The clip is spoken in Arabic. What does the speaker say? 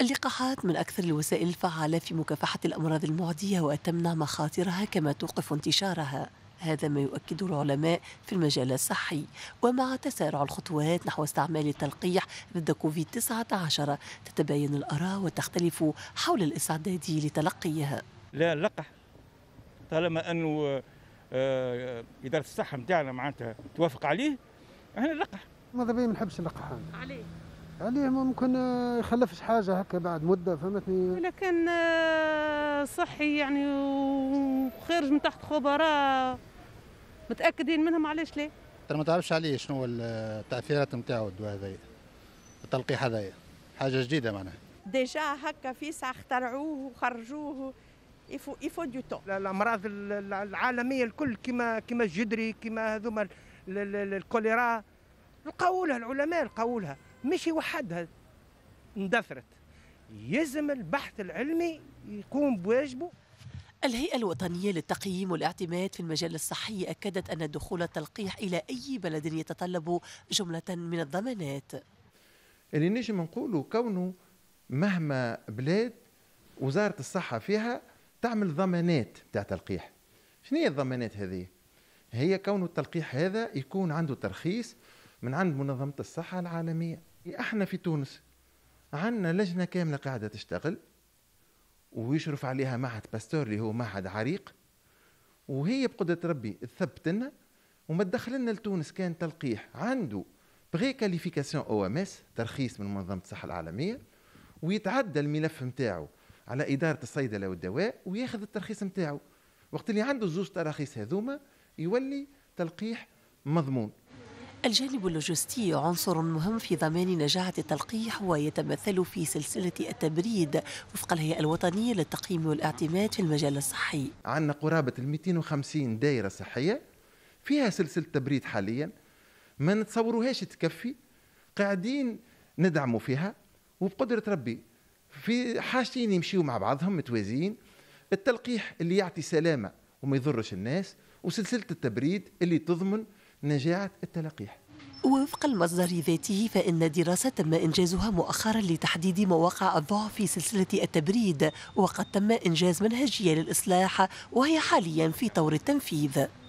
اللقاحات من أكثر الوسائل الفعالة في مكافحة الأمراض المعدية وتمنع مخاطرها كما توقف انتشارها هذا ما يؤكده العلماء في المجال الصحي ومع تسارع الخطوات نحو استعمال التلقيح ضد كوفيد 19 تتباين الآراء وتختلف حول الاستعداد لتلقيها لا اللقح طالما أنه آه، إدارة الصحة متاعنا معناتها توافق عليه احنا اللقح ماذا بيا ما نحبش اللقح عليه يعني ممكن آه، يخلفش حاجه هكا بعد مده فهمتني اذا كان آه، صحي يعني وخارج من تحت خبراء متاكدين منهم علاش لا ترى ما تعرفش عليه شنو آه، التاثيرات نتاعو الدواء هذايا التلقيح هذايا حاجه جديده معناها ديجا هكا في ساعه اخترعوه وخرجوه يفو يفو دو تو الامراض العالميه الكل كما كما الجدري كما هذوما الكوليرا لقاولها العلماء لقاولها مش وحدها اندثرت يلزم البحث العلمي يقوم بواجبه الهيئة الوطنية للتقييم والاعتماد في المجال الصحي أكدت أن دخول التلقيح إلى أي بلد يتطلب جملة من الضمانات اللي نجم نقولوا كونه مهما بلاد وزارة الصحة فيها تعمل ضمانات تاع تلقيح شنو هي الضمانات هذه هي كون التلقيح هذا يكون عنده ترخيص من عند منظمة الصحة العالمية احنا في تونس عندنا لجنه كامله قاعده تشتغل ويشرف عليها معهد باستور اللي هو معهد عريق وهي بقدرة ربي تثبت لنا وما تدخل لنا لتونس كان تلقيح عنده بغي كاليفيكاسيون او ام اس ترخيص من منظمة الصحة العالمية ويتعدى الملف نتاعو على إدارة الصيدلة والدواء وياخذ الترخيص نتاعو وقت اللي عنده زوج تراخيص هذوما يولي تلقيح مضمون الجانب اللوجستي عنصر مهم في ضمان نجاعة التلقيح ويتمثل في سلسلة التبريد وفق الهيئة الوطنية للتقييم والاعتماد في المجال الصحي عندنا قرابة 250 دائرة صحية فيها سلسلة تبريد حاليا ما نتصوروهاش تكفي قاعدين ندعموا فيها وبقدرة ربي في حاجتين يمشيوا مع بعضهم متوازيين التلقيح اللي يعطي سلامة وما يضرش الناس وسلسلة التبريد اللي تضمن نجاعة التلقيح وفق المصدر ذاته فإن دراسة تم إنجازها مؤخرا لتحديد مواقع الضعف في سلسلة التبريد وقد تم إنجاز منهجية للإصلاح وهي حاليا في طور التنفيذ